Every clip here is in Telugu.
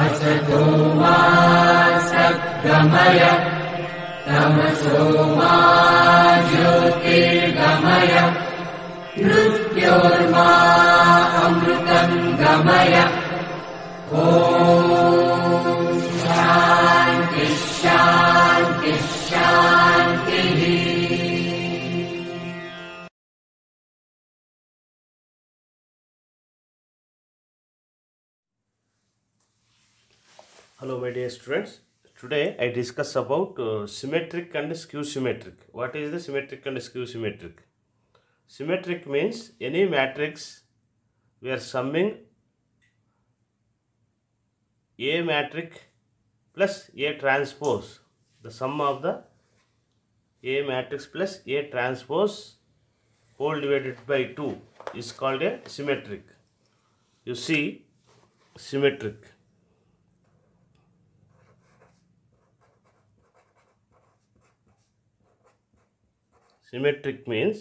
अशतोमासद्गमय तमसोमा ज्योतिर्गमय नृत्यवर्मा अमृतम् गमय Friends, today I discuss about uh, symmetric and skew symmetric. What is the symmetric and skew symmetric? Symmetric means any matrix we are summing A matrix plus A transpose. The sum of the A matrix plus A transpose whole divided by 2 is called a symmetric. You see symmetric. symmetric means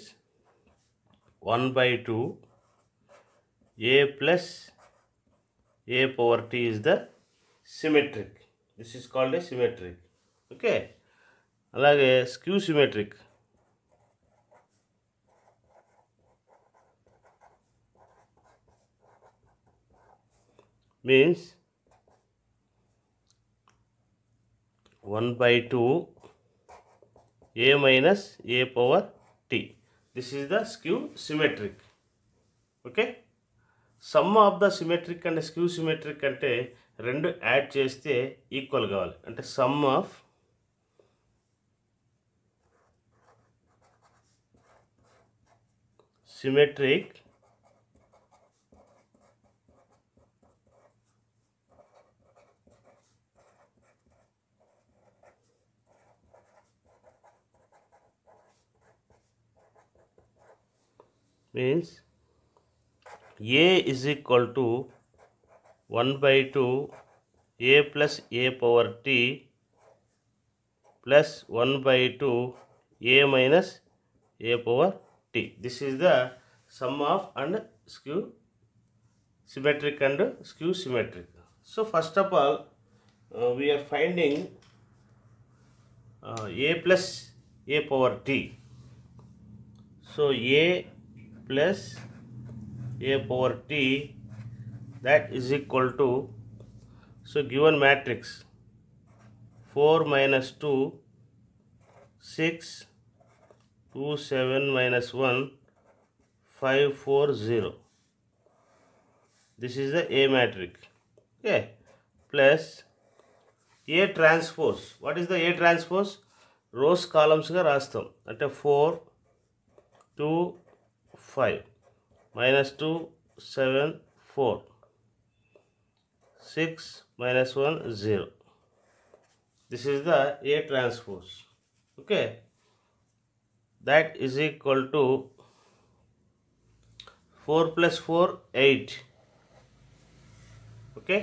1 by 2 a plus a power t is the symmetric this is called a symmetric okay a skew symmetric means 1 by 2 a minus a power t this is the skew symmetric okay sum of the symmetric and skew symmetric అంటే రెండు యాడ్ చేస్తే ఈక్వల్ కావాలి అంటే sum of symmetric means a is equal to 1 by 2 a plus a power t plus 1 by 2 a minus a power t this is the sum of and skew symmetric and skew symmetric so first of all uh, we are finding uh, a plus a power t so a plus a power t that is equal to so given matrix 4 minus 2 6 2 7 minus 1 5 4 0 this is the a matrix okay plus a transpose transpose what is the A transpose rows at a four two 5 minus 2 7 4 6 minus 1 0 this is the A transpose okay that is equal to 4 plus 4 8 okay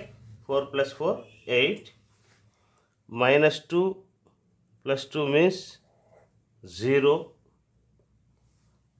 4 plus 4 8 minus 2 plus 2 means 0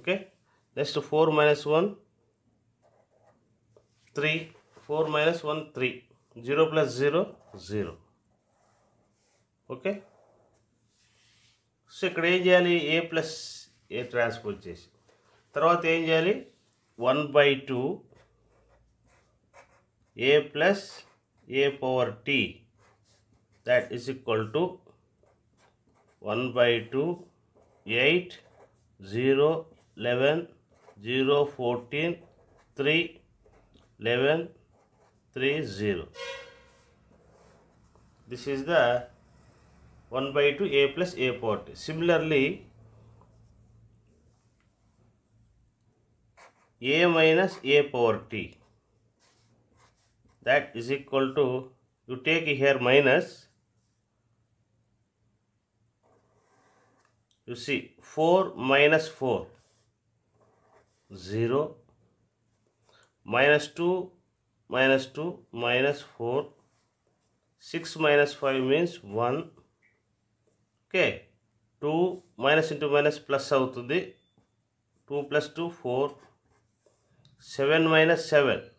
okay next four minus one three four minus one three zero plus zero zero okay so ఇక్కడ ఏం చేయాలి ఏ ప్లస్ ఏ ట్రాన్స్పోర్ట్ చేసి తర్వాత ఏం చేయాలి one by two A plus A power T that is equal to one by two eight zero 11 0 14 3 11 3 0 this is the 1 by 2 a plus a part similarly a minus a power t that is equal to you take here minus you see 4 minus 4 0 minus 2 minus 2 minus 4 6 minus 5 means 1 okay 2 minus into minus plus out అవుతుంది 2 plus 2 4 7 minus 7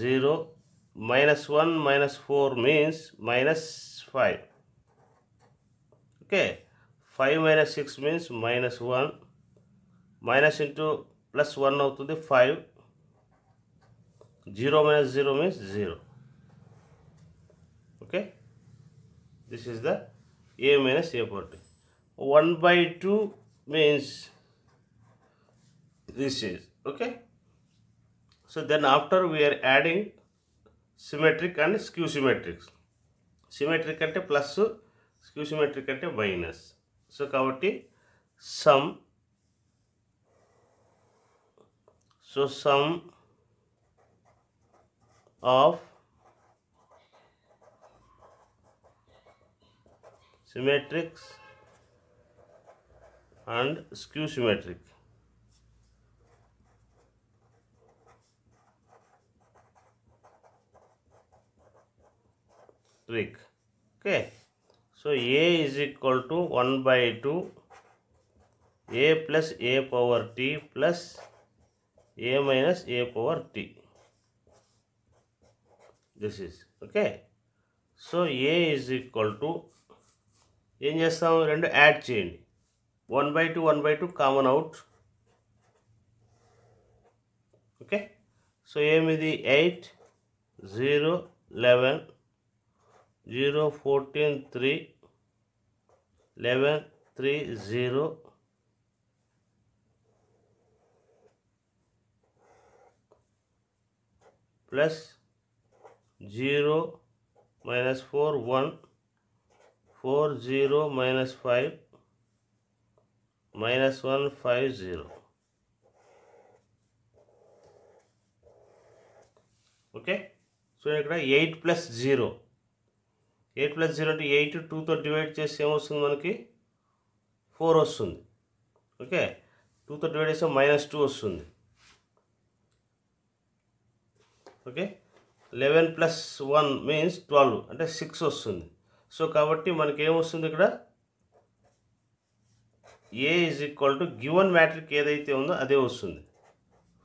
0 minus 1 minus 4 means minus 5 okay 5 minus 6 means minus 1 minus into plus 1 out to the 5 0 minus 0 means 0 okay this is the a minus a property 1 by 2 means this is okay so then after we are adding symmetric and skew symmetrics symmetric ante plus skew symmetric ante minus so kabatti sum So sum of symmetrics and skew symmetric. Trick. Okay. So A is equal to 1 by 2 A plus A power T plus a minus a power t this is okay so a is equal to in yes and add chain 1 by 2 1 by 2 common out okay so a with the 8 0 11 0 14 3 11 3 0 plus 0 - 4 1 4 0 - 5 - 1 5 0 okay so इकडे 8 + 0 8 + 0 అంటే 8 23 తో డివైడ్ చేస్తే ఏమొస్తుంది మనకి 4 వస్తుంది ఓకే 23 తో డివైడ్ చేస్తే -2 వస్తుంది okay eleven plus one means twelve అంటే సిక్స్ వస్తుంది సో కాబట్టి మనకి ఏమొస్తుంది ఇక్కడ A is equal to given matrix ఏదైతే ఉందో అదే వస్తుంది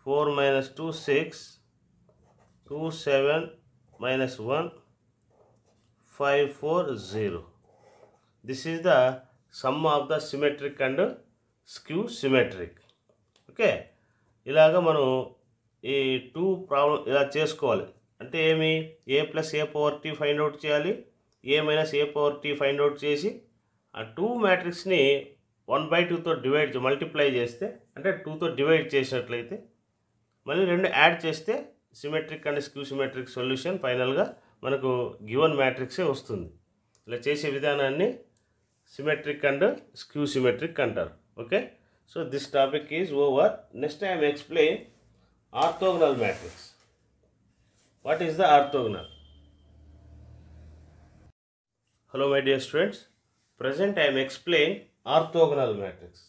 four minus two six two seven minus one five four zero this is the sum of the symmetric and skew symmetric okay ఇలాగ మనం ఈ టూ ప్రాబ్లం ఇలా చేసుకోవాలి అంటే ఏమి A plus A power T find out చేయాలి A minus A power T find out చేసి ఆ టూ మ్యాట్రిక్స్ని వన్ బై టూతో డివైడ్ మల్టిప్లై చేస్తే అంటే టూతో డివైడ్ చేసినట్లయితే మళ్ళీ రెండు యాడ్ చేస్తే symmetric and skew symmetric solution ఫైనల్గా మనకు గివన్ మ్యాట్రిక్సే వస్తుంది ఇలా చేసే విధానాన్ని సిమెట్రిక్ అండ్ స్క్యూ సిమెట్రిక్ అంటారు okay so this topic is over next I'm explain orthogonal matrix what is the orthogonal hello my dear students present I'm explain orthogonal matrix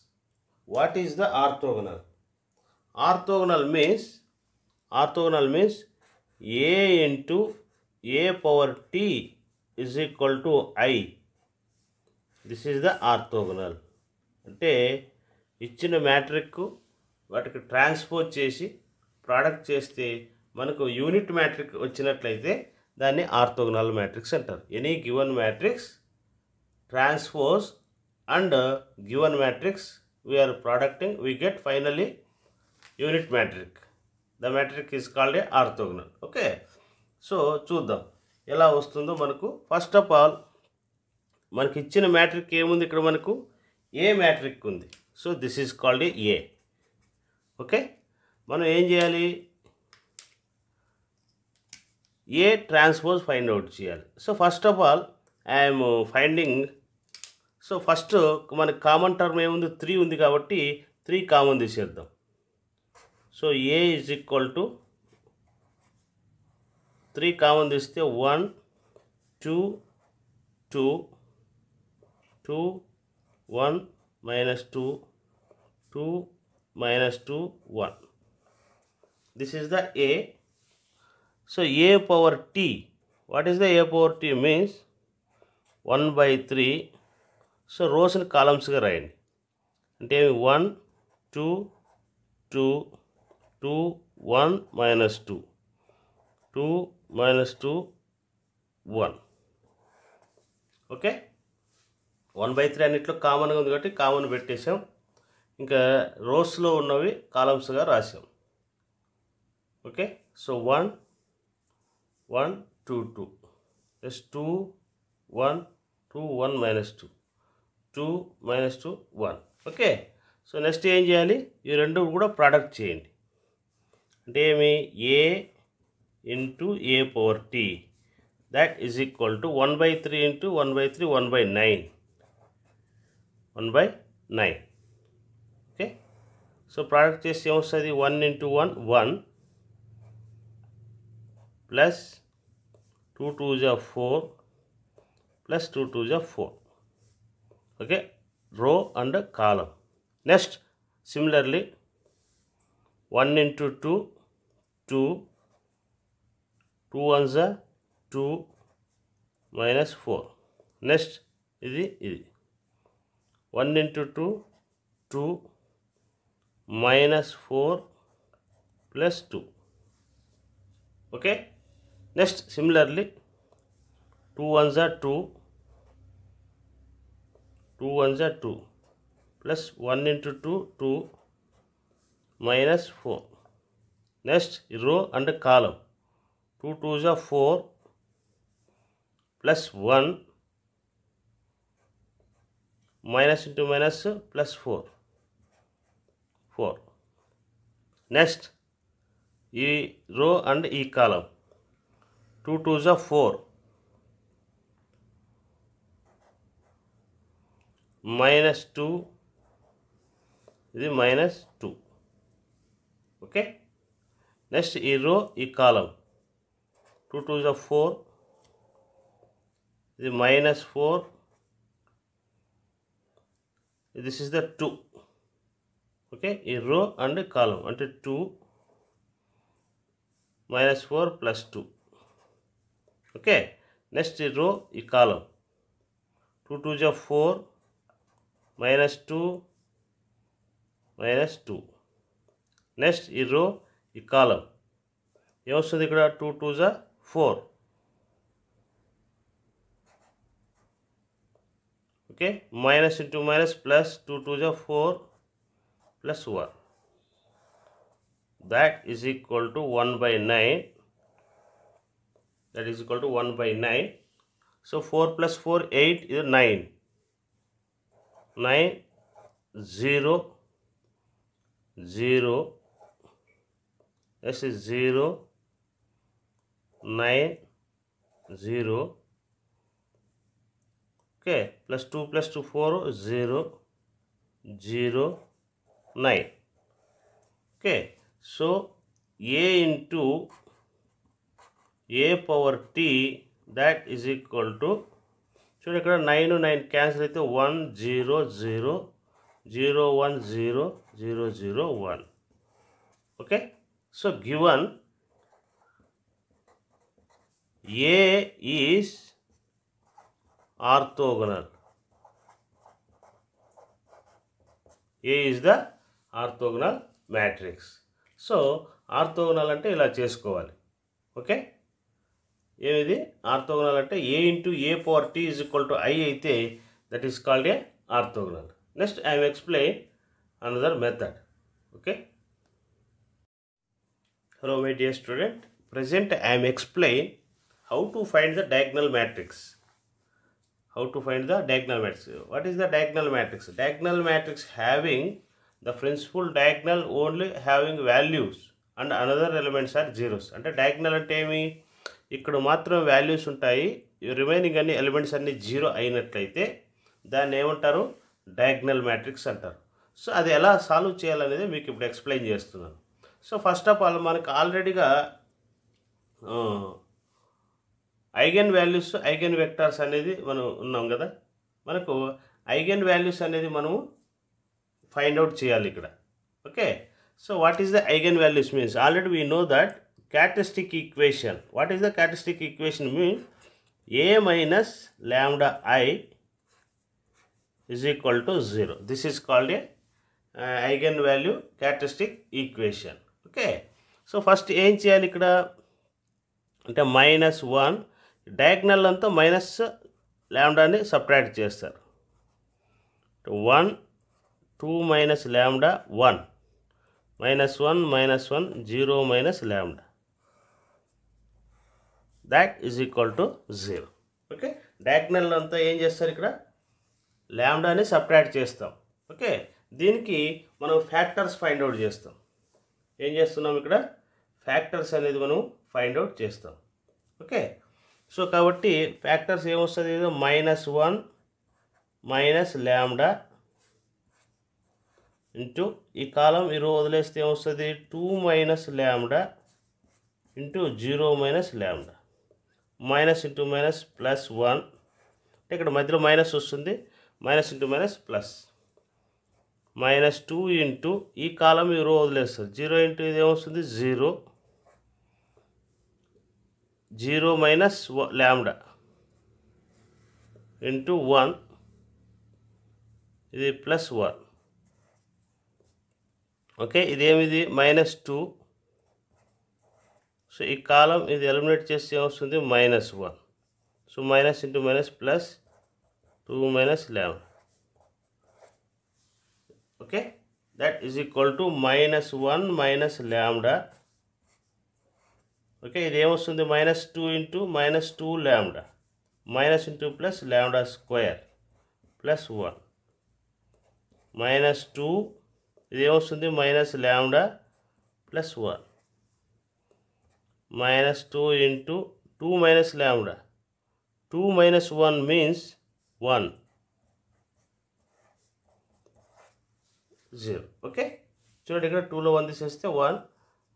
what is the orthogonal orthogonal means orthogonal means A into A power T is equal to I this is the orthogonal అంటే ఇచ్చిన మ్యాట్రిక్ వాటికి ట్రాన్స్పోజ్ చేసి ప్రోడక్ట్ చేస్తే మనకు యూనిట్ మ్యాట్రిక్ వచ్చినట్లయితే దాన్ని ఆర్థోగనల్ మ్యాట్రిక్స్ అంటారు any given matrix transpose and given matrix we are producting we get finally unit matrix the matrix is called A orthogonal okay so చూద్దాం ఎలా వస్తుందో మనకు ఫస్ట్ ఆఫ్ ఆల్ మనకి ఇచ్చిన మ్యాట్రిక్ ఏముంది ఇక్కడ మనకు ఏ మ్యాట్రిక్ ఉంది so this is called A okay మనం ఏం చేయాలి ఏ ట్రాన్స్పోజ్ ఫైండ్ అవుట్ చేయాలి so first of all I'm finding so first మనకి కామన్ టర్మ్ ఏముంది త్రీ ఉంది కాబట్టి త్రీ కామన్ తీసేద్దాం so A is equal to three common తీస్తే one two two two one minus two two minus two one this is the a so a power t what is the a power t means 1 by 3 so రోస్ని కాలమ్స్గా రాయండి అంటే one two two two one minus two two minus two one okay one by three అన్నిట్లో కామన్గా ఉంది కాబట్టి కామన్ పెట్టేసాం ఇంకా రోస్లో ఉన్నవి కాలమ్స్గా రాసాం okay so one one two two yes two one two one minus two two minus two one okay so next ఏం చేయాలి ఈ రెండు కూడా ప్రొడక్ట్ చేయండి అంటే ఏమి A into A power T that is equal to one by three into one by three one by nine one by nine okay so product చేసి ఏమొస్తుంది one into one one plus 2 2 is 4 plus 2 2 is 4 okay row and column next similarly 1 into 2 2 2 are 2 minus 4 next is ఇది One into two two minus four plus two. Okay. Next, similarly, 2 ones are 2, 2 ones are 2, plus 1 into 2, 2, minus 4. Next, row and column. 2 2s are 4, plus 1, minus into minus, plus 4. 4. Next, e row and e column. 2 to the 4 minus 2 this is minus 2 okay next a row a column 2 to the 4 this is minus 4 this is the 2 okay a row and a column and 2 minus 4 plus 2 okay next row कल टू टू जो four minus two minus two next row इक टू टू जो four okay minus into minus plus two two जो four plus one that is equal to one by nine that is equal to 1 by 9 so 4 plus 4 8 is 9 9 0 0 this is 0 9 0 okay plus 2 plus 2 4 0 0 9 okay so a into A power T that is equal to చూడండి ఇక్కడ నైన్ నైన్ క్యాన్సిల్ అయితే one zero zero zero one zero zero zero one okay so given A is orthogonal A is the orthogonal matrix so orthogonal అంటే ఇలా చేసుకోవాలి ఓకే ఏది ఆర్థోగనల్ అంటే A into A power T is equal to I అయితే that is called A orthogonal next I'm explain another method okay hello my dear student present I'm explain how to find the diagonal matrix how to find the diagonal matrix what is the diagonal matrix diagonal matrix having the principal diagonal only having values and another elements are zeros and diagonal అంటే ఏమి ఇక్కడ మాత్రం వాల్యూస్ ఉంటాయి రిమైనింగ్ అన్ని ఎలిమెంట్స్ అన్ని జీరో అయినట్లయితే దాన్ని ఏమంటారు డయాగ్నల్ మ్యాట్రిక్స్ అంటారు సో అది ఎలా సాల్వ్ చేయాలనేది మీకు ఇప్పుడు ఎక్స్ప్లెయిన్ చేస్తున్నాను సో ఫస్ట్ ఆఫ్ ఆల్ మనకు ఆల్రెడీగా ఐగెన్ వాల్యూస్ ఐగెన్ వెక్టార్స్ అనేది మనం ఉన్నాం కదా మనకు ఐగెన్ వాల్యూస్ అనేది మనము ఫైండ్ అవుట్ చేయాలి ఇక్కడ okay so what is the eigen values means already we know that characteristic equation what is the characteristic equation means A minus lambda I is equal to zero this is called A eigen value characteristic equation okay so first ఏం చేయాలి ఇక్కడ అంటే మైనస్ వన్ డయాగ్నల్ అంతా మైనస్ ల్యాండాని సపరేట్ చేస్తారు one two minus lambda one minus one minus one zero minus lambda that is equal to zero okay diagonal అంతా ఏం చేస్తారు ఇక్కడ ల్యాండాని సపరేట్ చేస్తాం ఓకే దీనికి మనం ఫ్యాక్టర్స్ ఫైండ్ అవుట్ చేస్తాం ఏం చేస్తున్నాం ఇక్కడ ఫ్యాక్టర్స్ అనేది మనం ఫైండ్ అవుట్ చేస్తాం ఓకే సో కాబట్టి ఫ్యాక్టర్స్ ఏమొస్తుంది ఏదో minus one minus lambda into ఈ కాలం ఇరవై వదిలేస్తే ఏమొస్తుంది two minus lambda into zero minus lambda minus into minus plus one అంటే ఇక్కడ మధ్యలో మైనస్ వస్తుంది minus into minus plus minus two into ఈ కాలం ఈ రో వదిలేస్తుంది జీరో ఇంటూ ఇది ఏమొస్తుంది zero zero minus lambda into one ఇది ప్లస్ వన్ ఓకే ఇదేమిది minus two So, a column is eliminated to minus 1. So, minus into minus plus 2 minus minus lambda. Okay. That is equal to minus 1 minus lambda. Okay. This is minus 2 into minus 2 lambda. Minus into plus lambda square plus 1. Minus 2. This is minus lambda plus 1. minus 2 into 2 minus lambda. 2 minus 1 means 1. 0. Okay. So, take 2 low 1 this is the 1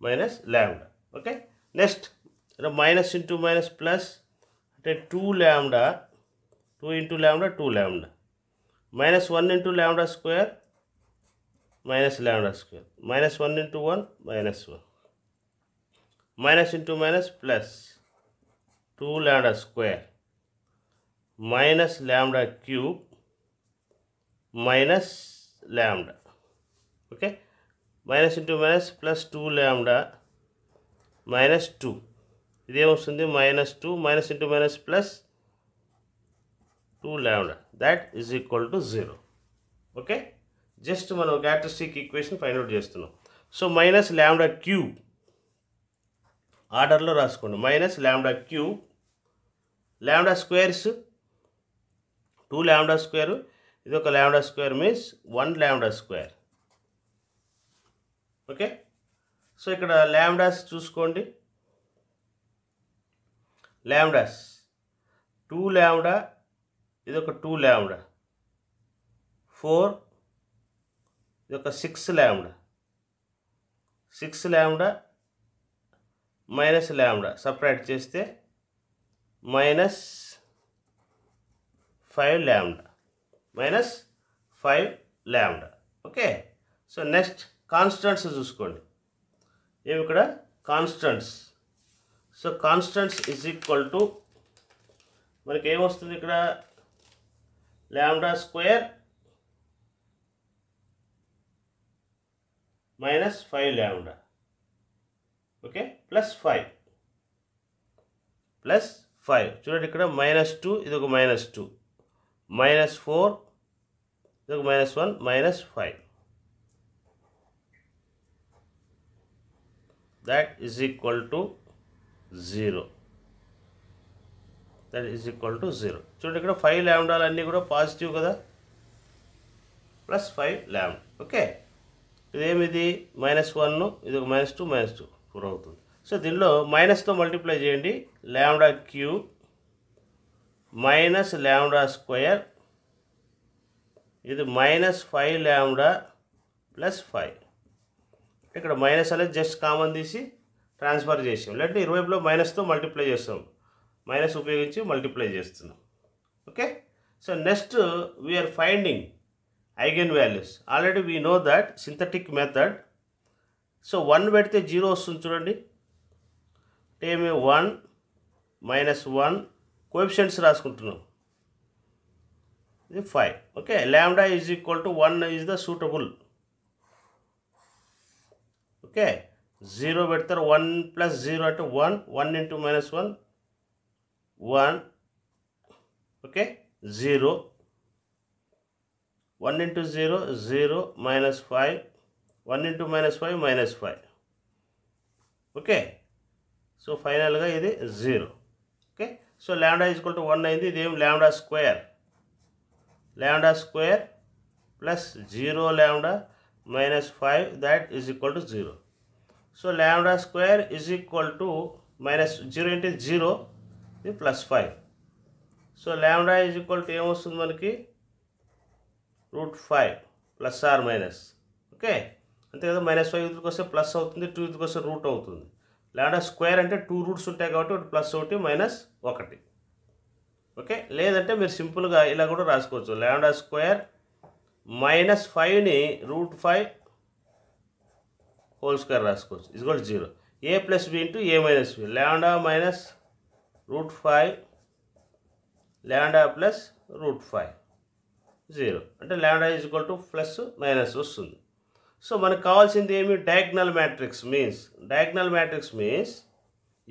minus lambda. Okay. Next, the minus into minus plus take 2 lambda. 2 into lambda 2 lambda. Minus 1 into lambda square minus lambda square. Minus 1 into 1 minus 1. Minus into minus plus two lambda square minus lambda cube minus lambda okay minus into minus plus two lambda minus two ఇదేమొస్తుంది minus two minus into minus plus two lambda that is equal to zero okay just మనం క్యారెక్టరిస్టిక్ ఈక్వేషన్ ఫైండ్ అవుట్ చేస్తున్నాం సో మైనస్ ల్యాండా క్యూబ్ ఆర్డర్లో రాసుకోండి మైనస్ ల్యాండా క్యూ ల్యాండా స్క్వేర్స్ టూ ల్యాండా స్క్వేర్ ఇది ఒక lambda square means one lambda square okay so ఇక్కడ ల్యాండాస్ చూసుకోండి ల్యాండాస్ టూ ల్యాండా ఇది ఒక టూ ల్యాండా ఫోర్ ఇది ఒక సిక్స్ ల్యాండా సిక్స్ ల్యాండా మైనస్ ల్యాండా సపరేట్ చేస్తే minus five lambda minus five lambda okay so next constants చూసుకోండి ఏమి ఇక్కడ constants so constants is equal to మనకి ఏమొస్తుంది ఇక్కడ lambda square minus five lambda okay plus five plus five చూడండి ఇక్కడ మైనస్ టూ ఇది ఒక మైనస్ టూ మైనస్ ఫోర్ ఇది ఒక minus one minus five that is equal to zero that is equal to zero చూడండి ఇక్కడ ఫైవ్ ల్యాండాలు అన్నీ కూడా పాజిటివ్ కదా ప్లస్ ఫైవ్ ల్యాండ్ ఓకే ఇదేమిది మైనస్ వన్ ఇది ఒక minus two minus two four అవుతుంది సో దీనిలో మైనస్తో మల్టిప్లై చేయండి lambda cube minus lambda square ఇది minus five lambda plus five ఇక్కడ మైనస్ అనేది జస్ట్ కామన్ తీసి ట్రాన్స్ఫర్ చేసాం లేదంటే ఇరువైపులో మైనస్తో మల్టిప్లై చేస్తాం మైనస్ ఉపయోగించి మల్టిప్లై చేస్తున్నాం okay so next we are finding eigen values already we know that synthetic method so one పెడితే జీరో వస్తుంది చూడండి అంటే ఏమి వన్ మైనస్ వన్ కోఎఫిషియన్స్ రాసుకుంటున్నాం ఇది five okay lambda is equal to one is the suitable okay zero పెడతారు వన్ ప్లస్ జీరో అంటే one one into minus one one okay zero one into zero zero minus five one into minus five minus five okay so ఫైనల్గా ఇది zero okay so lambda is to one అయింది ఇదేం lambda square lambda square plus zero lambda minus five that is equal to zero so lambda square is equal to minus zero ఏంటి జీరో ఇది plus five so lambda is equal to ఏమొస్తుంది మనకి root five plus or minus okay అంతే కదా మైనస్ ఫైవ్ ఇదికి వస్తే ప్లస్ అవుతుంది టూ ఇదికి వస్తే రూట్ అవుతుంది లేదా స్క్వేర్ అంటే టూ రూట్స్ ఉంటాయి కాబట్టి ఒకటి ప్లస్ ఒకటి మైనస్ ఒకటి ఓకే లేదంటే మీరు సింపుల్గా ఇలా కూడా రాసుకోవచ్చు లాండా స్క్వేర్ మైనస్ ఫైవ్ని రూట్ ఫైవ్ హోల్ స్క్వేర్ రాసుకోవచ్చు ఇది కూడా zero A plus B into A minus B lambda minus root five lambda plus root five zero అంటే lambda is equal to plus minus వస్తుంది సో మనకు కావాల్సింది ఏమి diagonal matrix means diagonal matrix means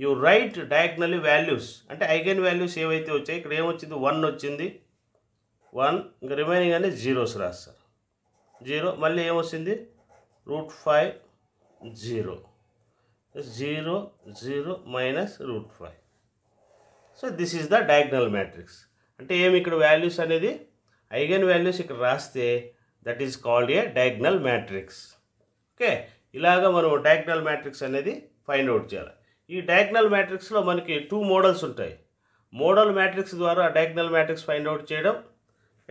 you right diagonal values అంటే ఐగన్ వాల్యూస్ ఏవైతే వచ్చాయి ఇక్కడ ఏమొచ్చింది వన్ వచ్చింది వన్ ఇంకా రిమైనింగ్ అనేది జీరోస్ రాస్తారు జీరో మళ్ళీ ఏమొచ్చింది root five zero zero zero minus root five so this is the diagonal matrix అంటే ఏమి ఇక్కడ వాల్యూస్ అనేది ఐగన్ వాల్యూస్ ఇక్కడ రాస్తే that is called a diagonal matrix okay ఇలాగ మనం డయాగ్నల్ మ్యాట్రిక్స్ అనేది ఫైండ్ అవుట్ చేయాలి ఈ డయాగ్నల్ మ్యాట్రిక్స్లో మనకి టూ మోడల్స్ ఉంటాయి మోడల్ మ్యాట్రిక్స్ ద్వారా డయాగ్నల్ మ్యాట్రిక్స్ ఫైండ్ అవుట్ చేయడం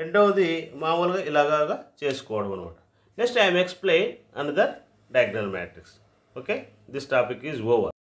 రెండవది మామూలుగా ఇలాగా చేసుకోవడం అనమాట next I'm explain another diagonal matrix okay this topic is over